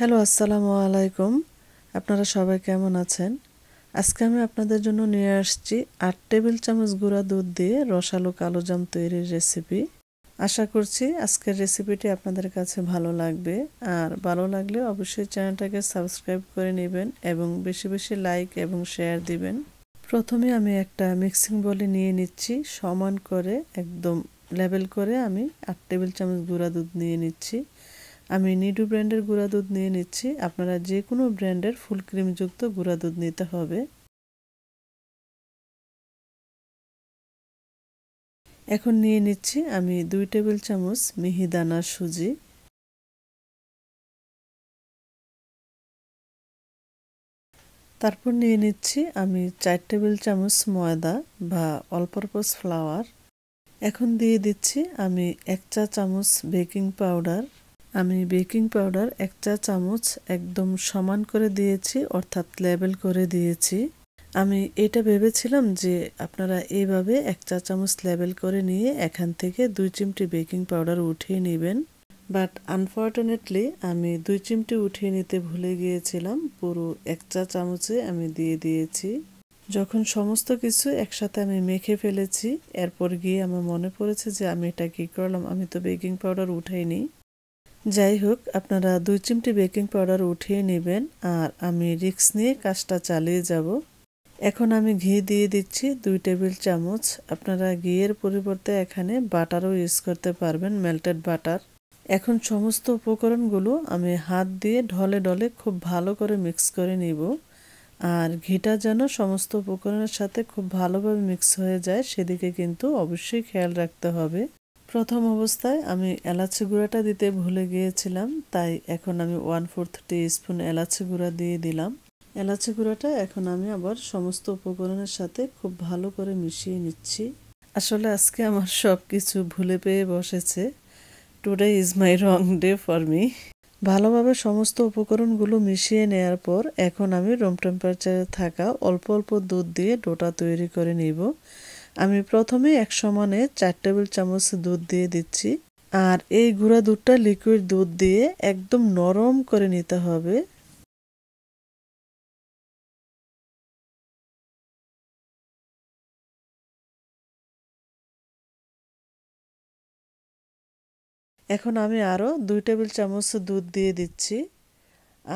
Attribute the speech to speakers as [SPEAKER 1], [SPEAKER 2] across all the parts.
[SPEAKER 1] hello আসসালামু আলাইকুম আপনারা সবাই কেমন আছেন আজকে আমি আপনাদের জন্য নিয়ে আসছি আট টেবিল চামচ গুঁড়া দুধ দিয়ে রসালো কালো জাম তৈরির রেসিপি আশা করছি আজকের রেসিপিটি আপনাদের কাছে ভালো লাগবে আর ভালো লাগলে অবশ্যই চ্যানেলটাকে সাবস্ক্রাইব করে নেবেন এবং বেশি বেশি লাইক এবং শেয়ার দিবেন প্রথমে আমি একটা মিক্সিং বলে নিয়ে নিচ্ছি সমান করে একদম লেবেল করে আমি আট টেবিল চামচ গুঁড়া দুধ নিয়ে নিচ্ছি আমি নিডু ব্র্যান্ডের গুঁড়া দুধ নিয়ে নিচ্ছি আপনারা যে কোনো ব্র্যান্ডের ফুল ক্রিমযুক্ত গুঁড়া দুধ নিতে হবে এখন নিয়ে নিচ্ছি আমি দুই টেবিল চামচ মিহিদানা সুজি তারপর নিয়ে নিচ্ছি আমি চার টেবিল চামচ ময়দা বা অলপারপাস ফ্লাওয়ার এখন দিয়ে দিচ্ছি আমি এক চা চামচ বেকিং পাউডার আমি বেকিং পাউডার এক চা চামচ একদম সমান করে দিয়েছি অর্থাৎ লেবেল করে দিয়েছি আমি এটা ভেবেছিলাম যে আপনারা এভাবে এক চা চামচ লেবেল করে নিয়ে এখান থেকে দুই চিমটি বেকিং পাউডার উঠিয়ে নেবেন বাট আনফর্চুনেটলি আমি দুই চিমটি উঠিয়ে নিতে ভুলে গিয়েছিলাম পুরো এক চা চামচে আমি দিয়ে দিয়েছি যখন সমস্ত কিছু একসাথে আমি মেখে ফেলেছি এরপর গিয়ে আমার মনে পড়েছে যে আমি এটা কী করলাম আমি তো বেকিং পাউডার উঠাইনি যাই হোক আপনারা দুই চিমটি বেকিং পাউডার উঠিয়ে নেবেন আর আমি রিক্স নিয়ে কাজটা চালিয়ে যাব এখন আমি ঘি দিয়ে দিচ্ছি দুই টেবিল চামচ আপনারা ঘিয়ের পরিবর্তে এখানে বাটারও ইউজ করতে পারবেন মেল্টেড বাটার এখন সমস্ত উপকরণগুলো আমি হাত দিয়ে ঢলে ঢলে খুব ভালো করে মিক্স করে নিব আর ঘিটা যেন সমস্ত উপকরণের সাথে খুব ভালোভাবে মিক্স হয়ে যায় সেদিকে কিন্তু অবশ্যই খেয়াল রাখতে হবে প্রথম অবস্থায় আমি এলাচি গুঁড়াটা দিতে ভুলে গিয়েছিলাম তাই এখন আমি ওয়ান ফোর্থ টি স্পুন এলাচি গুঁড়া দিয়ে দিলাম এলাচি গুঁড়াটা এখন আমি আবার সমস্ত উপকরণের সাথে খুব ভালো করে মিশিয়ে নিচ্ছি আসলে আজকে আমার সব কিছু ভুলে পেয়ে বসেছে today is my wrong day for me ভালোভাবে সমস্ত উপকরণগুলো মিশিয়ে নেয়ার পর এখন আমি রুম টেম্পারেচারে থাকা অল্প অল্প দুধ দিয়ে ডোটা তৈরি করে নিব আমি প্রথমে এক সমানে চার টেবিল চামচ দুধ দিয়ে দিচ্ছি আর এই গুঁড়া দুধটা লিকুইড দুধ দিয়ে একদম নরম করে নিতে হবে এখন আমি আরও দুই টেবিল চামচ দুধ দিয়ে দিচ্ছি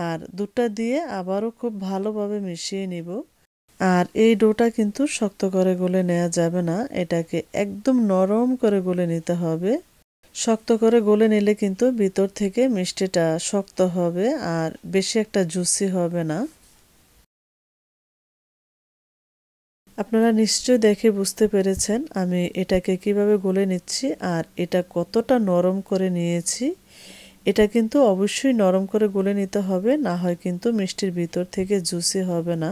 [SPEAKER 1] আর দুধটা দিয়ে আবারও খুব ভালোভাবে মিশিয়ে নেবো আর এই ডোটা কিন্তু শক্ত করে গলে নেওয়া যাবে না এটাকে একদম নরম করে গলে নিতে হবে শক্ত করে গলে নিলে কিন্তু ভিতর থেকে মিষ্টিটা শক্ত হবে আর বেশি একটা জুসি হবে না আপনারা নিশ্চয় দেখে বুঝতে পেরেছেন আমি এটাকে কিভাবে গলে নিচ্ছি আর এটা কতটা নরম করে নিয়েছি এটা কিন্তু অবশ্যই নরম করে গলে নিতে হবে না হয় কিন্তু মিষ্টির ভিতর থেকে জুসি হবে না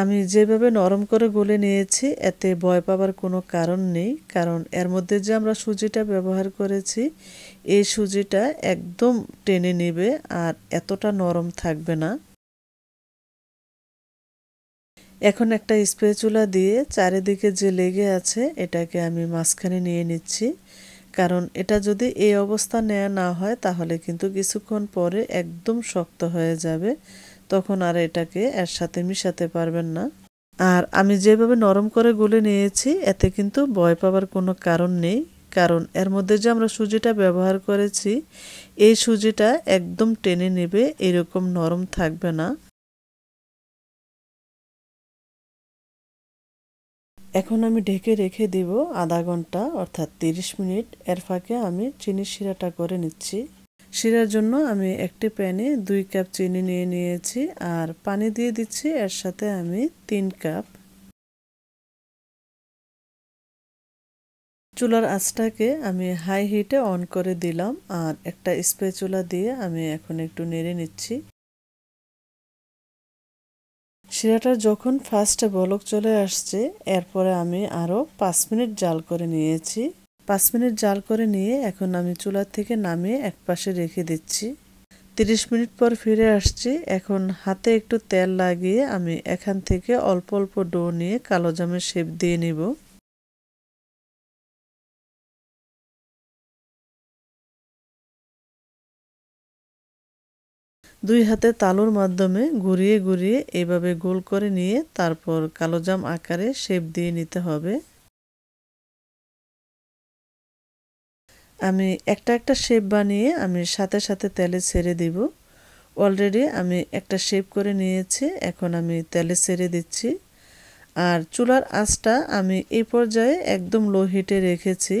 [SPEAKER 1] আমি যেভাবে নরম করে গলে নিয়েছি এতে ভয় পাবার কোনো কারণ নেই কারণ এর মধ্যে যে আমরা সুজিটা ব্যবহার করেছি এই সুজিটা একদম টেনে নেবে আর এতটা নরম থাকবে না এখন একটা স্পেচুলা দিয়ে চারিদিকে যে লেগে আছে এটাকে আমি মাঝখানে নিয়ে নিচ্ছি কারণ এটা যদি এই অবস্থা নেওয়া না হয় তাহলে কিন্তু কিছুক্ষণ পরে একদম শক্ত হয়ে যাবে তখন আর এটাকে এর সাথে মিশাতে পারবেন না আর আমি যেভাবে নরম করে গুলে নিয়েছি এতে কিন্তু ভয় পাওয়ার কোনো কারণ নেই কারণ এর মধ্যে যে আমরা সুজিটা ব্যবহার করেছি এই সুজিটা একদম টেনে নেবে এরকম নরম থাকবে না এখন আমি ঢেকে রেখে দিব আধা ঘন্টা অর্থাৎ তিরিশ মিনিট এর ফাঁকে আমি চিনি শিরাটা করে নিচ্ছি শিরার জন্য আমি একটি প্যানে দুই কাপ চিনি নিয়ে নিয়েছি আর পানি দিয়ে দিচ্ছি এর সাথে আমি তিন কাপ চুলার আঁচটাকে আমি হাই হিটে অন করে দিলাম আর একটা স্প্রে চুলা দিয়ে আমি এখন একটু নেড়ে নিচ্ছি শিরাটা যখন ফার্স্টে বলক চলে আসছে এরপরে আমি আরও পাঁচ মিনিট জাল করে নিয়েছি পাঁচ মিনিট জাল করে নিয়ে এখন আমি চুলার থেকে নামিয়ে এক পাশে রেখে দিচ্ছি তিরিশ মিনিট পর ফিরে আসছি এখন হাতে একটু তেল লাগিয়ে আমি এখান থেকে অল্প অল্প ডো নিয়ে কালো জামের শেপ দিয়ে নেব দুই হাতে তালুর মাধ্যমে ঘুরিয়ে ঘুরিয়ে এভাবে গোল করে নিয়ে তারপর কালো জাম আকারে শেপ দিয়ে নিতে হবে আমি একটা একটা শেপ বানিয়ে আমি সাথে সাথে তেলে ছেড়ে দিব অলরেডি আমি একটা শেপ করে নিয়েছি এখন আমি তেলে ছেড়ে দিচ্ছি আর চুলার আঁচটা আমি এই পর্যায়ে একদম লো হিটে রেখেছি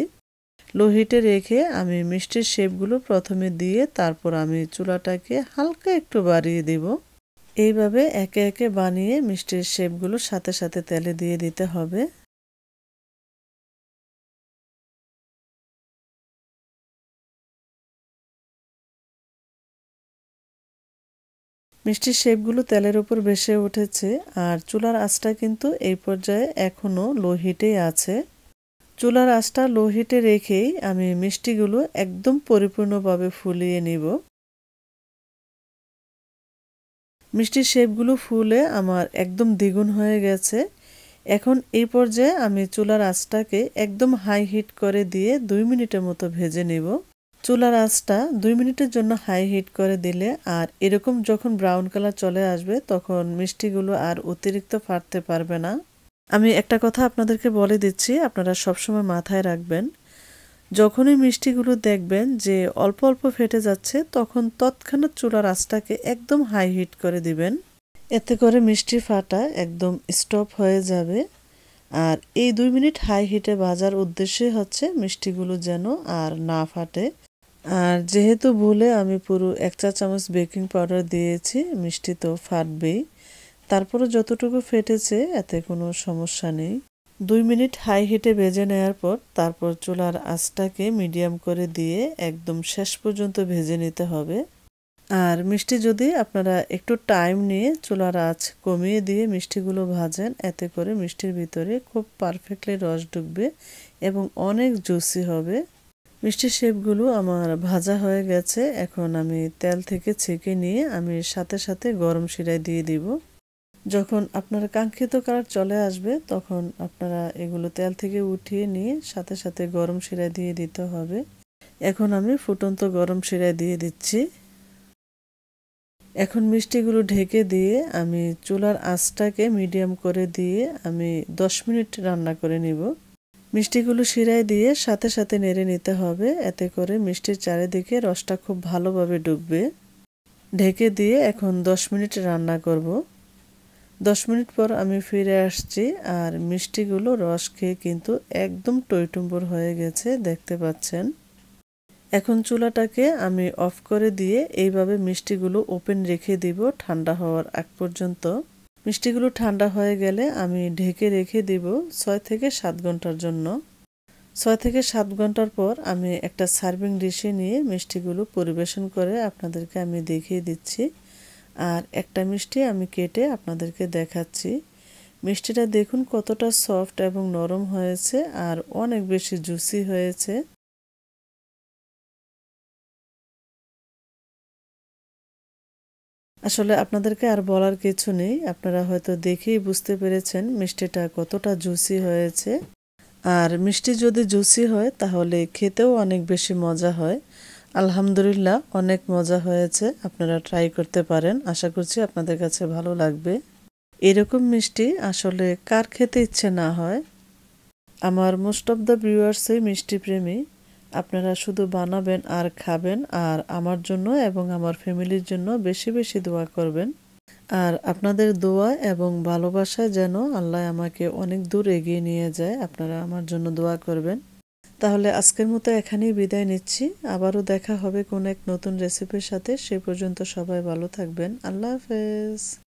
[SPEAKER 1] লো হিটে রেখে আমি মিষ্টির শেপগুলো প্রথমে দিয়ে তারপর আমি চুলাটাকে হালকা একটু বাড়িয়ে দিব এইভাবে একে একে বানিয়ে মিষ্টির শেপগুলো সাথে সাথে তেলে দিয়ে দিতে হবে মিষ্টির শেপগুলো তেলের ওপর ভেসে উঠেছে আর চুলার আঁচটা কিন্তু এই পর্যায়ে এখনও লো হিটেই আছে চুলার আঁচটা লো হিটে রেখেই আমি মিষ্টিগুলো একদম পরিপূর্ণভাবে ফুলিয়ে নিব মিষ্টির শেপগুলো ফুলে আমার একদম দ্বিগুণ হয়ে গেছে এখন এই পর্যায়ে আমি চুলার আঁচটাকে একদম হাই হিট করে দিয়ে দুই মিনিটের মতো ভেজে নেব চুলার আঁচটা দুই মিনিটের জন্য হাই হিট করে দিলে আর এরকম যখন ব্রাউন কালার চলে আসবে তখন মিষ্টিগুলো আর অতিরিক্ত ফাটতে পারবে না আমি একটা কথা আপনাদেরকে বলে দিচ্ছি আপনারা সবসময় মাথায় রাখবেন যখনই মিষ্টিগুলো দেখবেন যে অল্প অল্প ফেটে যাচ্ছে তখন তৎক্ষণাৎ চুলার আঁচটাকে একদম হাই হিট করে দিবেন এতে করে মিষ্টি ফাটা একদম স্টপ হয়ে যাবে আর এই দুই মিনিট হাই হিটে বাজার উদ্দেশ্যে হচ্ছে মিষ্টিগুলো যেন আর না ফাটে আর যেহেতু ভুলে আমি পুরো এক চা চামচ বেকিং পাউডার দিয়েছি মিষ্টি তো ফাটবেই তারপরে যতটুকু ফেটেছে এতে কোনো সমস্যা নেই দুই মিনিট হাই হিটে ভেজে নেওয়ার পর তারপর চুলার আঁচটাকে মিডিয়াম করে দিয়ে একদম শেষ পর্যন্ত ভেজে নিতে হবে আর মিষ্টি যদি আপনারা একটু টাইম নিয়ে চুলার আঁচ কমিয়ে দিয়ে মিষ্টিগুলো ভাজেন এতে করে মিষ্টির ভিতরে খুব পারফেক্টলি রস ঢুকবে এবং অনেক জুসি হবে মিষ্টির শেপগুলো আমার ভাজা হয়ে গেছে এখন আমি তেল থেকে ছেঁকে নিয়ে আমি সাথে সাথে গরম শিরায় দিয়ে দিব যখন আপনার কাঙ্ক্ষিত কালার চলে আসবে তখন আপনারা এগুলো তেল থেকে উঠিয়ে নিয়ে সাথে সাথে গরম শিরায় দিয়ে দিতে হবে এখন আমি ফুটন্ত গরম শিরায় দিয়ে দিচ্ছি এখন মিষ্টিগুলো ঢেকে দিয়ে আমি চুলার আঁচটাকে মিডিয়াম করে দিয়ে আমি দশ মিনিট রান্না করে নিব মিষ্টিগুলো শিরায় দিয়ে সাথে সাথে নেড়ে নিতে হবে এতে করে মিষ্টির চারিদিকে রসটা খুব ভালোভাবে ডুববে ঢেকে দিয়ে এখন দশ মিনিট রান্না করব দশ মিনিট পর আমি ফিরে আসছি আর মিষ্টিগুলো রস খেয়ে কিন্তু একদম টইটুম্বর হয়ে গেছে দেখতে পাচ্ছেন এখন চুলাটাকে আমি অফ করে দিয়ে এইভাবে মিষ্টিগুলো ওপেন রেখে দিব ঠান্ডা হওয়ার আগ পর্যন্ত মিষ্টিগুলো ঠান্ডা হয়ে গেলে আমি ঢেকে রেখে দেব ছয় থেকে সাত ঘন্টার জন্য ছয় থেকে সাত ঘন্টার পর আমি একটা সার্ভিং ডিশে নিয়ে মিষ্টিগুলো পরিবেশন করে আপনাদেরকে আমি দেখিয়ে দিচ্ছি আর একটা মিষ্টি আমি কেটে আপনাদেরকে দেখাচ্ছি মিষ্টিটা দেখুন কতটা সফট এবং নরম হয়েছে আর অনেক বেশি জুসি হয়েছে আসলে আপনাদেরকে আর বলার কিছু নেই আপনারা হয়তো দেখেই বুঝতে পেরেছেন মিষ্টিটা কতটা জুসি হয়েছে আর মিষ্টি যদি জুসি হয় তাহলে খেতেও অনেক বেশি মজা হয় আলহামদুলিল্লাহ অনেক মজা হয়েছে আপনারা ট্রাই করতে পারেন আশা করছি আপনাদের কাছে ভালো লাগবে এরকম মিষ্টি আসলে কার খেতে ইচ্ছে না হয় আমার মোস্ট অব দ্য ভিউয়ার্সই মিষ্টি প্রেমী আপনারা শুধু বানাবেন আর খাবেন আর আমার জন্য এবং আমার ফ্যামিলির জন্য বেশি বেশি দোয়া করবেন আর আপনাদের দোয়া এবং ভালোবাসা যেন আল্লাহ আমাকে অনেক দূর এগিয়ে নিয়ে যায় আপনারা আমার জন্য দোয়া করবেন তাহলে আজকের মতো এখানেই বিদায় নিচ্ছি আবারও দেখা হবে কোন এক নতুন রেসিপির সাথে সে পর্যন্ত সবাই ভালো থাকবেন আল্লাহ হাফেজ